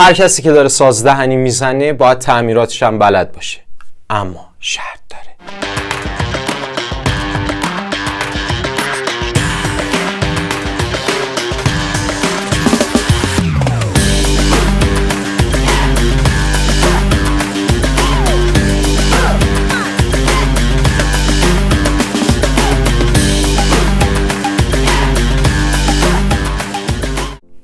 هر کسی که داره ساز دهنی میزنه باید تعمیراتش هم بلد باشه اما شرط داره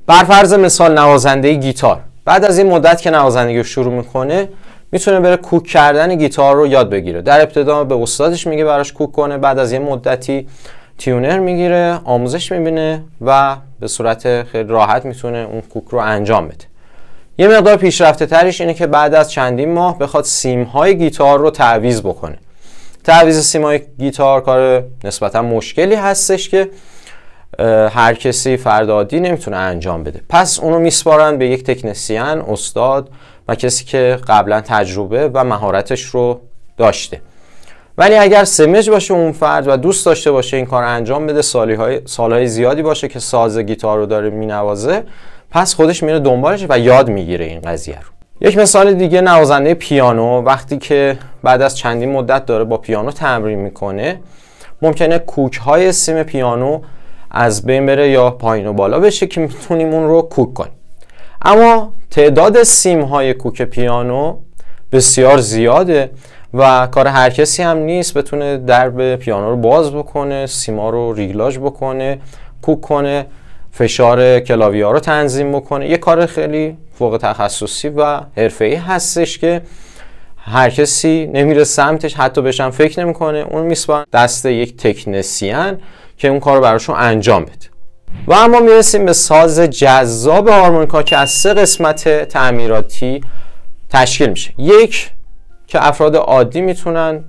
بر فرض مثال نوازنده گیتار بعد از این مدت که نوازندگی رو شروع میکنه میتونه بره کوک کردن گیتار رو یاد بگیره در ابتدا به استادش میگه براش کوک کنه بعد از یه مدتی تیونر میگیره آموزش میبینه و به صورت خیلی راحت میتونه اون کوک رو انجام بده یه مقدار پیشرفته اینه که بعد از چندین ماه بخواد های گیتار رو تعویز بکنه تعویز های گیتار کار نسبتا مشکلی هستش که هر کسی فرد عادی نمیتونه انجام بده پس اونو میسپارن به یک تکنسیان استاد و کسی که قبلا تجربه و مهارتش رو داشته ولی اگر سمج باشه اون فرد و دوست داشته باشه این کار انجام بده سالهای, سالهای زیادی باشه که ساز گیتار رو داره مینوازه پس خودش میره دنبالش و یاد میگیره این قضیه رو یک مثال دیگه نوازنده پیانو وقتی که بعد از چندین مدت داره با پیانو تمرین میکنه ممکنه کوک های سیم پیانو از بین بره یا پایین و بالا بشه که میتونیم اون رو کوک کنیم اما تعداد سیم های کوک پیانو بسیار زیاده و کار هر کسی هم نیست بتونه درب پیانو رو باز بکنه سیما رو ریگلاژ بکنه کوک کنه فشار ها رو تنظیم بکنه یه کار خیلی فوق تخصصی و ای هستش که هر کسی نمیره سمتش حتی بهش فکر نمیکنه اون میسپارن دست یک تکنسیان که اون کار رو براشون انجام بده و اما میرسیم به ساز جذاب هارمونیکا که از سه قسمت تعمیراتی تشکیل میشه یک که افراد عادی میتونن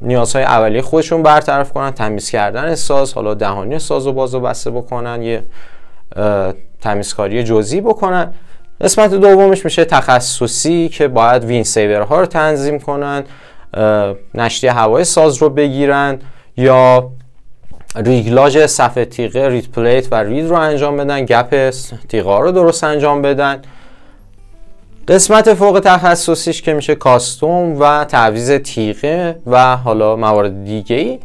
نیازهای اولیه خودشون برطرف کنن تمیز کردن ساز حالا دهانی ساز و باز و بسته بکنن یه تمیزکاری جزئی بکنن قسمت دومش میشه تخصصی که باید وین سیور ها رو تنظیم کنن نشتی هوای ساز رو بگیرن یا ریگلاژ صفحه تیغه رید پلیت و رید رو انجام بدن گپ تیغه رو درست انجام بدن قسمت فوق تخصصیش که میشه کاستوم و تعویز تیغه و حالا موارد دیگه ای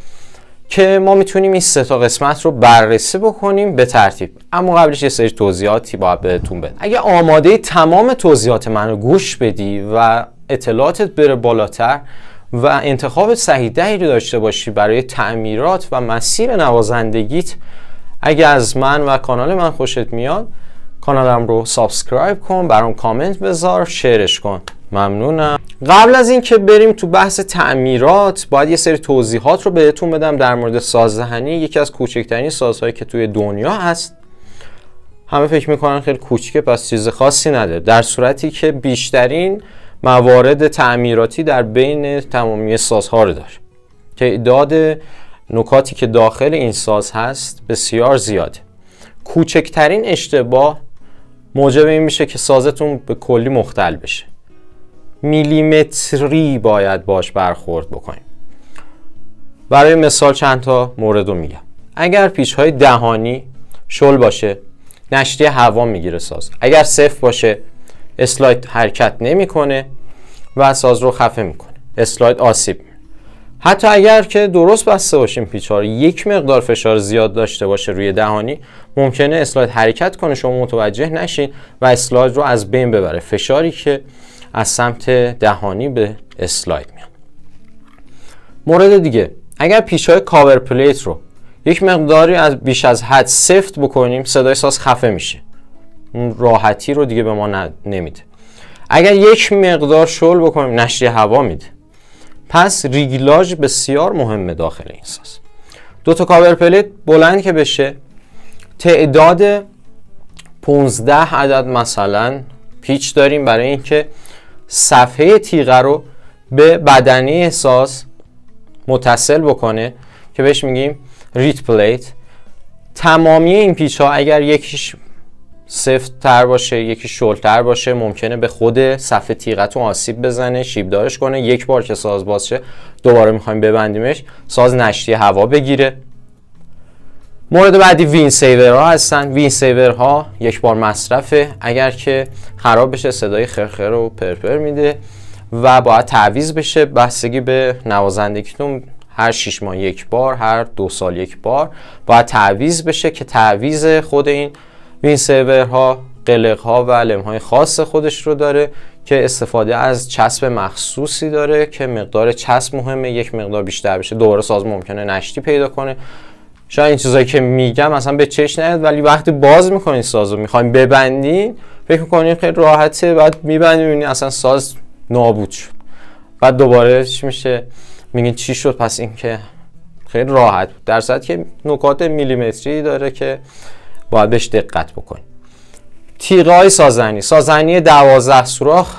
که ما میتونیم این سه تا قسمت رو بررسی بکنیم به ترتیب اما قبلش یه سری توضیحاتی باید بهتون بدم اگه آماده تمام توضیحات من رو گوش بدی و اطلاعاتت بره بالاتر و انتخاب صحیح رو داشته باشی برای تعمیرات و مسیر نوازندگیت اگه از من و کانال من خوشت میاد کانالم رو سابسکرایب کن برام کامنت بذار شیرش کن ممنونم قبل از اینکه بریم تو بحث تعمیرات باید یه سری توضیحات رو بهتون بدم در مورد سازدهنی یکی از کوچکترین سازهایی که توی دنیا هست همه فکر میکنن خیلی کوچکه پس چیز خاصی نداره در صورتی که بیشترین موارد تعمیراتی در بین تمامی سازها رو داره تعداد نکاتی که داخل این ساز هست بسیار زیاده کوچکترین اشتباه موجب این میشه که سازتون به کلی مختل بشه میلیمتری باید باش برخورد بکنیم برای مثال چند تا مورد رو میگم اگر پیچ دهانی شل باشه نشتی هوا میگیره ساز اگر صفر باشه اسلاید حرکت نمیکنه و ساز رو خفه میکنه اسلاید آسیب حتی اگر که درست بسته باشیم پیچار یک مقدار فشار زیاد داشته باشه روی دهانی ممکنه اسلاید حرکت کنه شما متوجه نشین و اسلاید رو از بین ببره فشاری که از سمت دهانی به اسلاید میاد مورد دیگه اگر پیچ کاور پلیت رو یک مقداری از بیش از حد سفت بکنیم صدای ساز خفه میشه اون راحتی رو دیگه به ما نمیده اگر یک مقدار شل بکنیم نشریه هوا میده پس ریگلاژ بسیار مهمه داخل این ساز دو تا کابل پلیت بلند که بشه تعداد 15 عدد مثلا پیچ داریم برای اینکه صفحه تیغه رو به بدنه احساس متصل بکنه که بهش میگیم ریت پلیت تمامی این پیچ ها اگر یکیش سفت تر باشه یکی شلتر باشه ممکنه به خود صفحه تیغتون آسیب بزنه شیبدارش کنه یک بار که ساز باز شه دوباره میخوایم ببندیمش ساز نشتی هوا بگیره مورد بعدی وین سیور ها هستن وین سیور ها یک بار مصرفه اگر که خراب بشه صدای خرخر رو پرپر میده و باید تعویز بشه بستگی به نوازندگیتون هر 6 ماه یک بار هر دو سال یک بار باید تعویز بشه که تعویض خود این این سرورها قلق ها و علم های خاص خودش رو داره که استفاده از چسب مخصوصی داره که مقدار چسب مهمه یک مقدار بیشتر بشه دوباره ساز ممکنه نشتی پیدا کنه شاید این چیزایی که میگم اصلا به چش نیاد ولی وقتی باز میکنین سازو رو میخواین ببندین فکر میکنین خیلی راحته بعد میبندین میبینین اصلا ساز نابود شد بعد دوباره چی میشه میگین چی شد پس اینکه خیلی راحت بود در که نکات میلیمتری داره که باید بهش دقت بکنیم تیغه های سازنی سازنی 12 سوراخ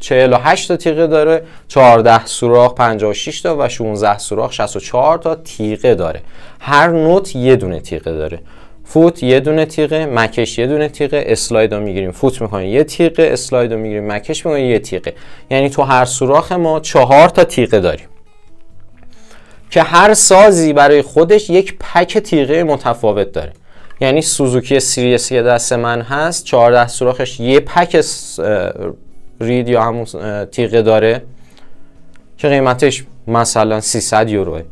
48 تا تیغه داره 14 سوراخ 56 تا و 16 سوراخ 64 تا تیغه داره هر نوت یه دونه تیغه داره فوت یه دونه تیغه مکش یه دونه تیغه اسلاید رو میگیریم فوت میکنیم یه تیغه اسلاید رو میگیریم مکش میکنیم یه تیغه یعنی تو هر سوراخ ما چهار تا تیغه داریم که هر سازی برای خودش یک پک تیغه متفاوت داره یعنی سوزوکی سیریسی که دست من هست 14 سوراخش یه پک رید یا همون تیغه داره که قیمتش مثلا 300 یوروه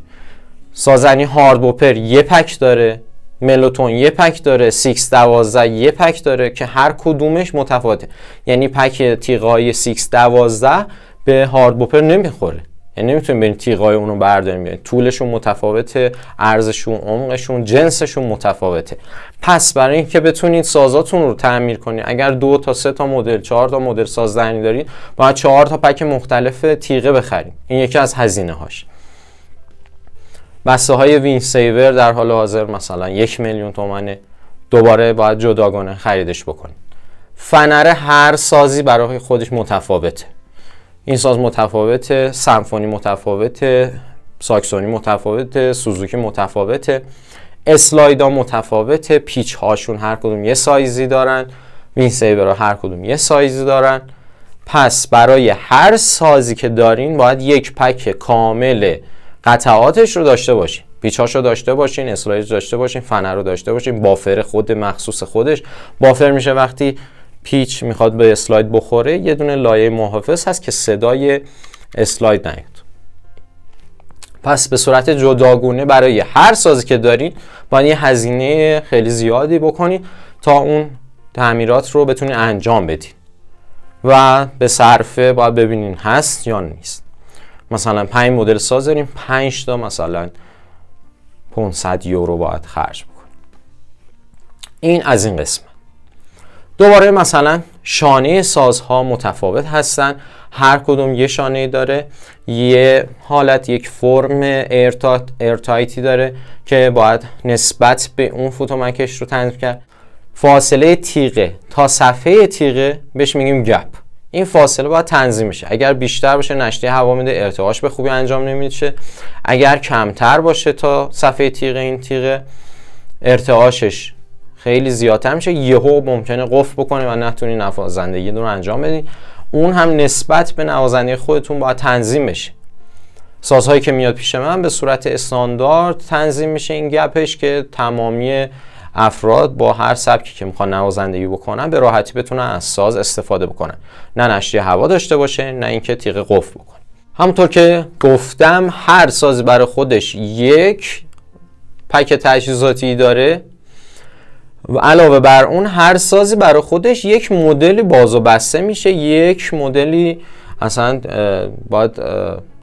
سازنی هارد بوپر یه پک داره ملوتون یه پک داره سیکس دوازده یه پک داره که هر کدومش متفاوته یعنی پک تیغای سیکس دوازده به هارد بوپر نمیخوره یعنی نمیتونیم بریم تیغای اونو برداریم بیاریم یعنی طولشون متفاوته ارزششون عمقشون جنسشون متفاوته پس برای اینکه بتونید سازاتون رو تعمیر کنید اگر دو تا سه تا مدل چهار تا مدل سازدنی دارید باید چهار تا پک مختلف تیغه بخریم این یکی از هزینه هاش بسته های وین سیور در حال حاضر مثلا یک میلیون تومنه دوباره باید جداگانه خریدش بکنید فنر هر سازی برای خودش متفاوته این ساز متفاوته سمفونی متفاوته ساکسونی متفاوته سوزوکی متفاوته اسلایدا متفاوته پیچ هاشون هر کدوم یه سایزی دارن وین ها هر کدوم یه سایزی دارن پس برای هر سازی که دارین باید یک پک کامل قطعاتش رو داشته باشین پیچاش رو داشته باشین اسلاید داشته باشین فنر رو داشته باشین بافر خود مخصوص خودش بافر میشه وقتی پیچ میخواد به اسلاید بخوره یه دونه لایه محافظ هست که صدای اسلاید نیاد پس به صورت جداگونه برای هر سازی که دارین باید یه هزینه خیلی زیادی بکنید تا اون تعمیرات رو بتونید انجام بدین و به صرفه باید ببینین هست یا نیست مثلا پنج مدل ساز داریم پنج تا مثلا 500 یورو باید خرج بکنیم این از این قسمت دوباره مثلا شانه سازها متفاوت هستن هر کدوم یه شانه داره یه حالت یک فرم ارتایتی داره که باید نسبت به اون فوتومکش رو تنظیم کرد فاصله تیغه تا صفحه تیغه بهش میگیم گپ این فاصله باید تنظیم میشه اگر بیشتر باشه نشته هوا میده ارتعاش به خوبی انجام نمیشه اگر کمتر باشه تا صفحه تیغه این تیغه ارتعاشش خیلی زیادتر میشه یهو ممکنه قفل بکنه و نتونی نوازندگی رو انجام بدی اون هم نسبت به نوازندگی خودتون باید تنظیم بشه سازهایی که میاد پیش من به صورت استاندارد تنظیم میشه این گپش که تمامی افراد با هر سبکی که میخوان نوازندگی بکنن به راحتی بتونن از ساز استفاده بکنن نه نشتی هوا داشته باشه نه اینکه تیغ قفل بکنه همونطور که گفتم هر ساز برای خودش یک پک تجهیزاتی داره و علاوه بر اون هر سازی برای خودش یک مدلی باز و بسته میشه یک مدلی اصلا باید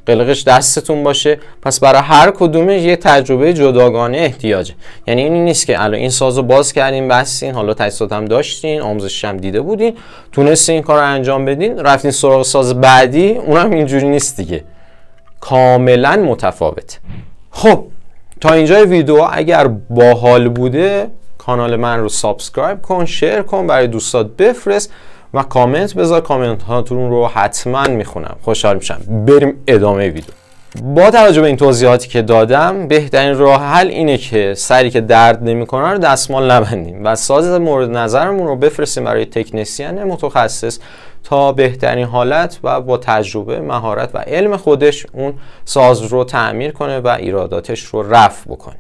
قلقش دستتون باشه پس برای هر کدومش یه تجربه جداگانه احتیاجه یعنی این نیست که الان این سازو باز کردین بستین حالا تجسات هم داشتین آموزش هم دیده بودین تونستین این کار رو انجام بدین رفتین سراغ ساز بعدی اونم اینجوری نیست دیگه کاملا متفاوت خب تا اینجای ویدیو اگر باحال بوده کانال من رو سابسکرایب کن شیر کن برای دوستات بفرست و کامنت بذار کامنت هاتون رو حتما میخونم خوشحال میشم بریم ادامه ویدیو با توجه به این توضیحاتی که دادم بهترین راه حل اینه که سری که درد نمیکنه رو دستمال نبندیم و ساز مورد نظرمون رو بفرستیم برای تکنسین متخصص تا بهترین حالت و با تجربه مهارت و علم خودش اون ساز رو تعمیر کنه و ایراداتش رو رفع بکنه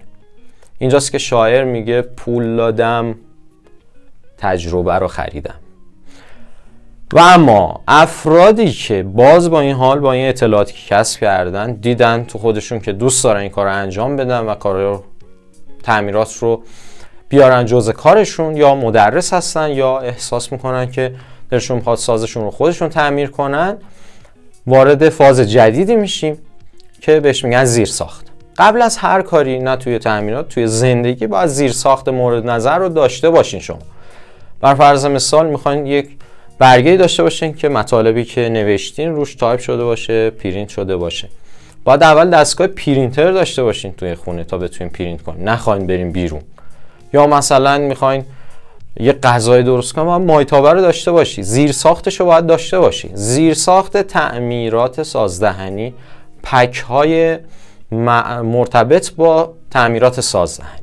اینجاست که شاعر میگه پول دادم تجربه رو خریدم و اما افرادی که باز با این حال با این اطلاعاتی که کسب کردن دیدن تو خودشون که دوست دارن این کار رو انجام بدن و کار تعمیرات رو بیارن جز کارشون یا مدرس هستن یا احساس میکنن که درشون میخواد سازشون رو خودشون تعمیر کنن وارد فاز جدیدی میشیم که بهش میگن زیر ساخت قبل از هر کاری نه توی تعمیرات توی زندگی باید زیر ساخت مورد نظر رو داشته باشین شما بر فرض مثال میخواین یک برگه داشته باشین که مطالبی که نوشتین روش تایپ شده باشه پرینت شده باشه باید اول دستگاه پرینتر داشته باشین توی خونه تا بتونین پرینت کن. نخواین بریم بیرون یا مثلا میخواین یه غذای درست کنم مایتابه رو داشته باشی زیر ساختش رو باید داشته باشی زیر ساخت تعمیرات سازدهنی پک های مرتبط با تعمیرات سازدهنی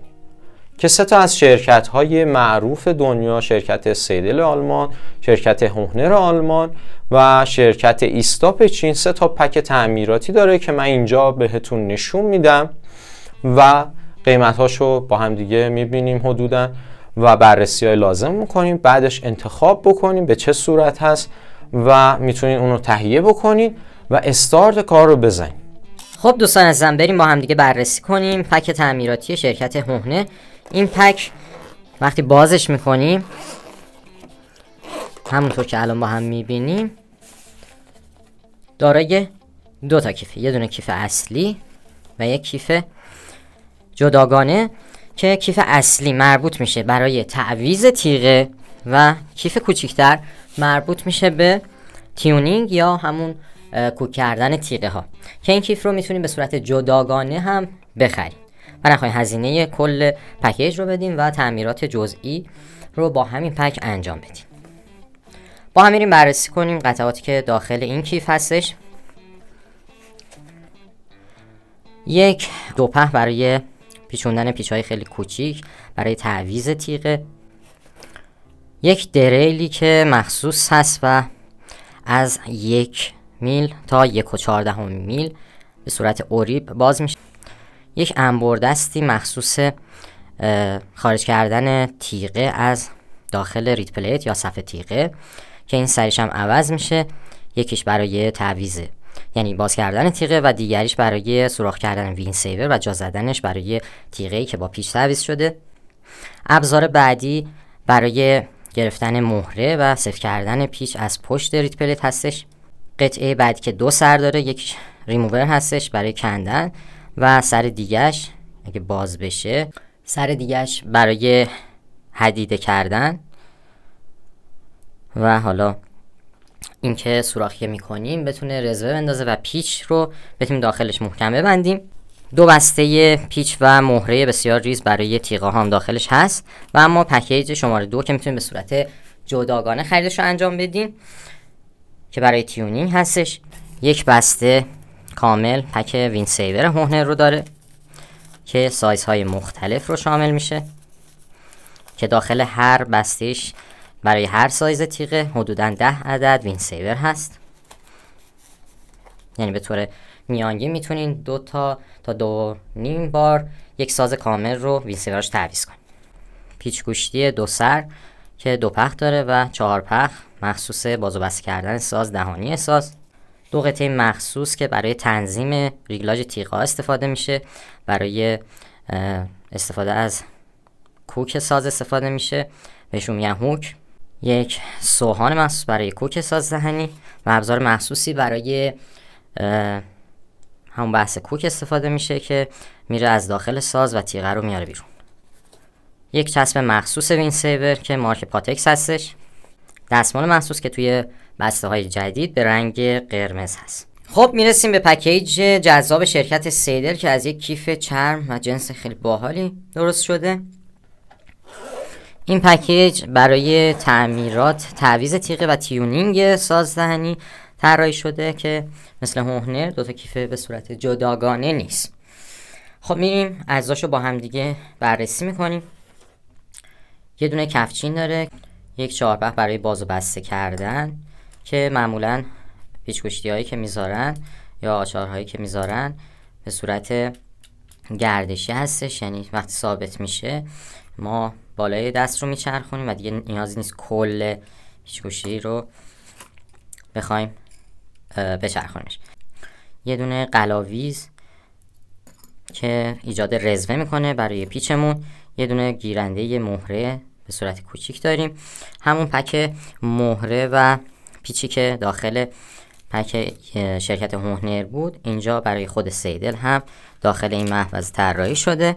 که سه تا از شرکت های معروف دنیا شرکت سیدل آلمان شرکت هونر آلمان و شرکت ایستاپ چین سه تا پک تعمیراتی داره که من اینجا بهتون نشون میدم و قیمت هاشو با هم دیگه میبینیم حدودا و بررسی های لازم میکنیم بعدش انتخاب بکنیم به چه صورت هست و میتونین اونو تهیه بکنین و استارت کار رو بزنید خب دوستان عزیزم بریم با هم دیگه بررسی کنیم پک تعمیراتی شرکت هونه این پک وقتی بازش میکنیم همونطور که الان با هم میبینیم دارای دو تا کیفه یه دونه کیف اصلی و یک کیف جداگانه که کیف اصلی مربوط میشه برای تعویز تیغه و کیف کوچیکتر مربوط میشه به تیونینگ یا همون کوک کردن تیغه ها که این کیف رو میتونیم به صورت جداگانه هم بخریم و نخواهیم هزینه کل پکیج رو بدیم و تعمیرات جزئی رو با همین پک انجام بدیم با هم میریم بررسی کنیم قطعاتی که داخل این کیف هستش یک دوپه برای پیچوندن پیچهای خیلی کوچیک برای تعویز تیغه یک دریلی که مخصوص هست و از یک میل تا یک و میل به صورت اوریب باز میشه یک انبردستی مخصوص خارج کردن تیغه از داخل ریت پلیت یا صفحه تیغه که این سریش هم عوض میشه یکیش برای تعویزه یعنی باز کردن تیغه و دیگریش برای سوراخ کردن وین سیور و جا زدنش برای تیغه ای که با پیش تعویز شده ابزار بعدی برای گرفتن مهره و صفر کردن پیچ از پشت ریت پلیت هستش قطعه بعد که دو سر داره یک ریموور هستش برای کندن و سر دیگش اگه باز بشه سر دیگش برای هدیده کردن و حالا اینکه سوراخی که میکنیم بتونه رزوه بندازه و پیچ رو بتونیم داخلش محکم ببندیم دو بسته پیچ و مهره بسیار ریز برای تیغه هم داخلش هست و اما پکیج شماره دو که میتونیم به صورت جداگانه خریدش رو انجام بدیم که برای تیونینگ هستش یک بسته کامل پک وین سیور رو داره که سایزهای مختلف رو شامل میشه که داخل هر بستیش برای هر سایز تیغه حدودا 10 عدد وین سیور هست یعنی به طور میانگی میتونین دو تا تا دو نیم بار یک ساز کامل رو وین سیورش تعویض کنید پیچ گوشتی دو سر که دو پخ داره و چهار پخ مخصوص باز و کردن ساز دهانی ساز دو قطعه مخصوص که برای تنظیم ریگلاژ تیغا استفاده میشه برای استفاده از کوک ساز استفاده میشه بهشون میگن هوک یک سوهان مخصوص برای کوک ساز دهنی و ابزار مخصوصی برای همون بحث کوک استفاده میشه که میره از داخل ساز و تیغه رو میاره بیرون یک چسب مخصوص وین سیور که مارک پاتکس هستش دستمال مخصوص که توی بسته های جدید به رنگ قرمز هست خب میرسیم به پکیج جذاب شرکت سیدر که از یک کیف چرم و جنس خیلی باحالی درست شده این پکیج برای تعمیرات تعویز تیغه و تیونینگ سازدهنی طراحی شده که مثل هونر دوتا کیف به صورت جداگانه نیست خب میریم رو با همدیگه بررسی میکنیم یه دونه کفچین داره یک چارپه برای باز و بسته کردن که معمولا پیچگوشتی هایی که میذارن یا آچار هایی که میذارن به صورت گردشی هستش یعنی وقتی ثابت میشه ما بالای دست رو میچرخونیم و دیگه نیازی نیست کل پیچگوشتی رو بخوایم بچرخونش یه دونه قلاویز که ایجاد رزوه میکنه برای پیچمون یه دونه گیرنده مهره به صورت کوچیک داریم همون پک مهره و پیچی که داخل پک شرکت هونر بود اینجا برای خود سیدل هم داخل این محفظ طراحی شده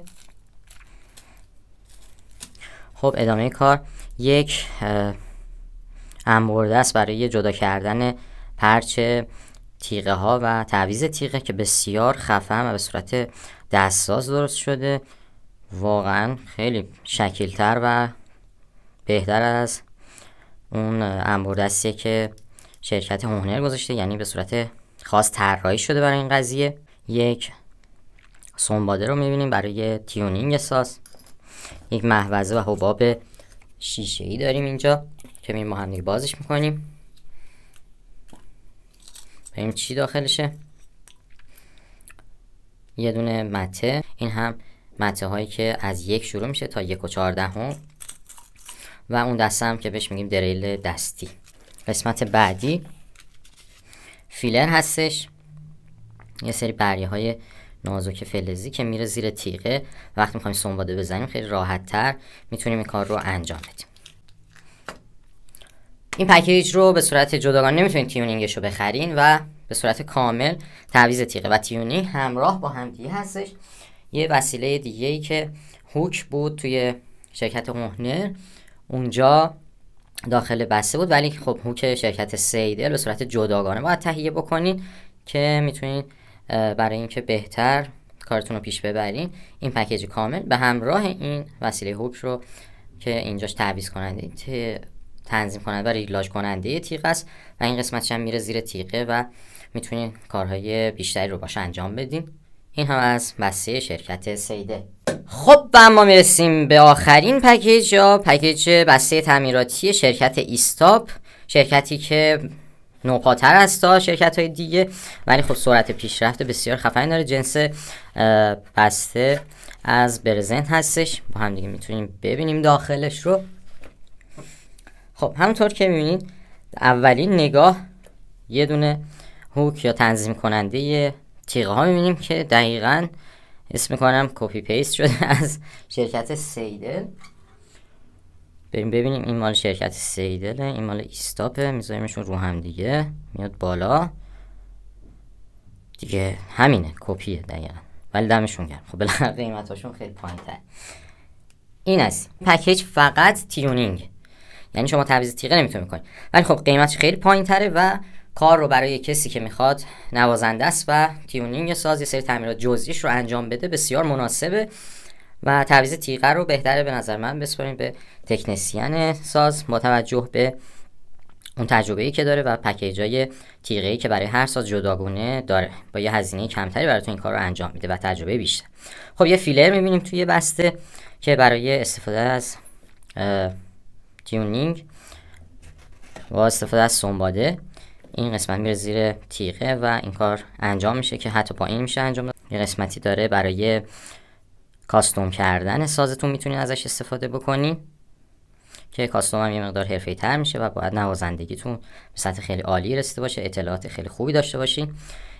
خب ادامه کار یک انبرده است برای جدا کردن پرچه تیغه ها و تعویز تیغه که بسیار خفن و به صورت دستساز درست شده واقعا خیلی شکیلتر و بهتر از اون انبردستیه که شرکت هونر گذاشته یعنی به صورت خاص طراحی شده برای این قضیه یک سنباده رو میبینیم برای تیونینگ ساس یک محوزه و حباب شیشه ای داریم اینجا که می با هم بازش میکنیم ببینیم چی داخلشه یه دونه مته این هم مته هایی که از یک شروع میشه تا یک و هم و اون دسته هم که بهش میگیم دریل دستی قسمت بعدی فیلر هستش یه سری بریه های نازک فلزی که میره زیر تیغه وقتی میخوایم سنباده بزنیم خیلی راحت تر میتونیم این کار رو انجام بدیم این پکیج رو به صورت جداگانه نمیتونید تیونینگش رو بخرین و به صورت کامل تعویض تیغه و تیونینگ همراه با همدیگه هستش یه وسیله دیگه ای که هوک بود توی شرکت هونر اونجا داخل بسته بود ولی خب هوک شرکت سیدل به صورت جداگانه باید تهیه بکنین که میتونین برای اینکه بهتر کارتون رو پیش ببرین این پکیج کامل به همراه این وسیله هوک رو که اینجاش تعویض کننده تنظیم کننده و ریلاج کننده تیغ است و این قسمتش هم میره زیر تیغه و میتونین کارهای بیشتری رو باش انجام بدین این هم از بسته شرکت سیده خب و اما میرسیم به آخرین پکیج یا پکیج بسته تعمیراتی شرکت ایستاپ شرکتی که نوپاتر است تا شرکت های دیگه ولی خب سرعت پیشرفت بسیار خفنی داره جنس بسته از برزنت هستش با هم دیگه میتونیم ببینیم داخلش رو خب همونطور که میبینید اولین نگاه یه دونه هوک یا تنظیم کننده تیغه ها میبینیم که دقیقا اسم کنم کپی پیست شده از شرکت سیدل بریم ببینیم این مال شرکت سیدله این مال ایستاپه میذاریمشون رو هم دیگه میاد بالا دیگه همینه کپیه دقیقا ولی دمشون گرم خب بالاخره قیمتاشون خیلی پایین تر این است پکیج فقط تیونینگ یعنی شما تعویض تیغه نمیتونی کنید ولی خب قیمتش خیلی پایین تره و کار رو برای کسی که میخواد نوازنده است و تیونینگ ساز یه سری تعمیرات جزئیش رو انجام بده بسیار مناسبه و تعویض تیغه رو بهتره به نظر من بسپاریم به تکنسیان ساز با توجه به اون تجربه ای که داره و پکیج های تیغه ای که برای هر ساز جداگونه داره با یه هزینه کمتری تو این کار رو انجام میده و تجربه بیشتر خب یه فیلر میبینیم توی بسته که برای استفاده از تیونینگ با استفاده از سنباده این قسمت میره زیر تیغه و این کار انجام میشه که حتی پایین میشه انجام داد یه قسمتی داره برای کاستوم کردن سازتون میتونید ازش استفاده بکنید که کاستوم هم یه مقدار حرفه تر میشه و باید نوازندگیتون به سطح خیلی عالی رسیده باشه اطلاعات خیلی خوبی داشته باشین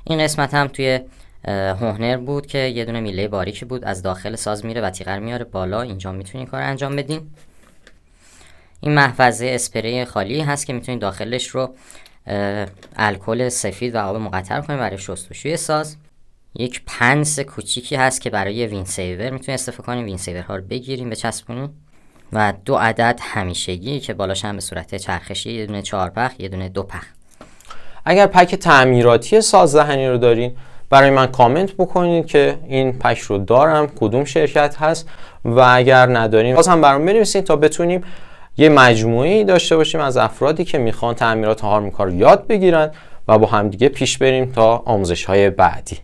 این قسمت هم توی هونر بود که یه دونه میله باریک بود از داخل ساز میره و تیغر میاره بالا اینجا میتونین کار انجام بدین این محفظه اسپری خالی هست که میتونید داخلش رو الکل سفید و آب مقطر کنیم برای شستشوی ساز یک پنس کوچیکی هست که برای وین سیور میتونیم استفاده کنیم وین سیور ها رو بگیریم بچسبونیم و دو عدد همیشگی که بالاش هم به صورت چرخشی یه دونه چهار پخ یه دونه دو پخ اگر پک تعمیراتی ساز دهنی رو دارین برای من کامنت بکنید که این پک رو دارم کدوم شرکت هست و اگر ندارین باز هم برام بنویسین تا بتونیم یه مجموعه داشته باشیم از افرادی که میخوان تعمیرات هارمکار یاد بگیرن و با همدیگه پیش بریم تا آموزش های بعدی